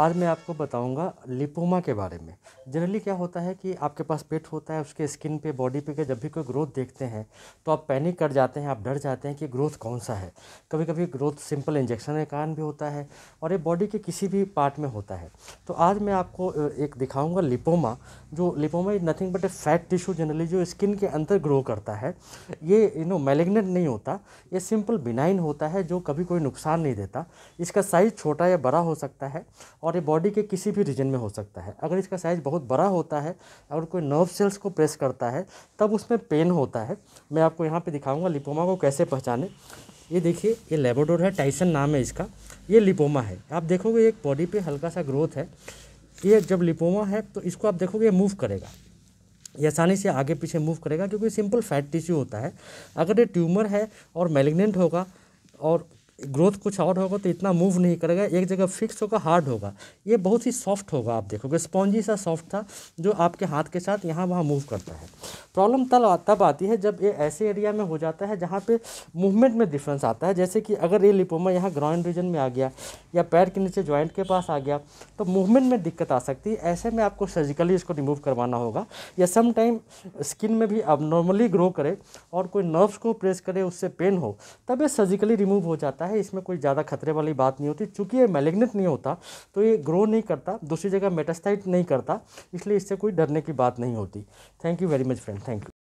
आज मैं आपको बताऊंगा लिपोमा के बारे में जनरली क्या होता है कि आपके पास पेट होता है उसके स्किन पे बॉडी पे के जब भी कोई ग्रोथ देखते हैं तो आप पैनिक कर जाते हैं आप डर जाते हैं कि ग्रोथ कौन सा है कभी कभी ग्रोथ सिंपल इंजेक्शन के कारण भी होता है और ये बॉडी के किसी भी पार्ट में होता है तो आज मैं आपको एक दिखाऊँगा लिपोमा जो lipoma is nothing but a fat tissue generally जो स्किन के अंदर ग्रो करता है ये यू नो मेलेग्नेट नहीं होता ये सिंपल बिनाइन होता है जो कभी कोई नुकसान नहीं देता इसका साइज़ छोटा या बड़ा हो सकता है और और ये बॉडी के किसी भी रीजन में हो सकता है अगर इसका साइज़ बहुत बड़ा होता है अगर कोई नर्व सेल्स को प्रेस करता है तब उसमें पेन होता है मैं आपको यहाँ पे दिखाऊंगा लिपोमा को कैसे पहचाने ये देखिए ये लेबोडोर है टाइसन नाम है इसका ये लिपोमा है आप देखोगे एक बॉडी पर हल्का सा ग्रोथ है ये जब लिपोमा है तो इसको आप देखोगे ये मूव करेगा ये आसानी से आगे पीछे मूव करेगा क्योंकि सिंपल फैट टिश्यू होता है अगर ये ट्यूमर है और मेलिग्नेंट होगा और ग्रोथ कुछ और होगा तो इतना मूव नहीं करेगा एक जगह फिक्स होगा हार्ड होगा ये बहुत ही सॉफ्ट होगा आप देखोगे स्पॉन्जी सा सॉफ्ट था जो आपके हाथ के साथ यहाँ वहाँ मूव करता है प्रॉब्लम तब तब आती है जब ये ऐसे एरिया में हो जाता है जहाँ पे मूवमेंट में डिफरेंस आता है जैसे कि अगर ये लिपोमा यहाँ ग्राउंड रीजन में आ गया या पैर के नीचे ज्वाइंट के पास आ गया तो मूवमेंट में दिक्कत आ सकती है ऐसे में आपको सर्जिकली इसको रिमूव करवाना होगा या सम टाइम स्किन में भी अब नॉर्मली ग्रो करे और कोई नर्व्स को प्रेस करे उससे पेन हो तब ये सर्जिकली रिमूव हो जाता है है इसमें कोई ज़्यादा खतरे वाली बात नहीं होती चूँकि ये मेलेग्नेट नहीं होता तो ये ग्रो नहीं करता दूसरी जगह मेटास्टाइट नहीं करता इसलिए इससे कोई डरने की बात नहीं होती thank you very much friend thank you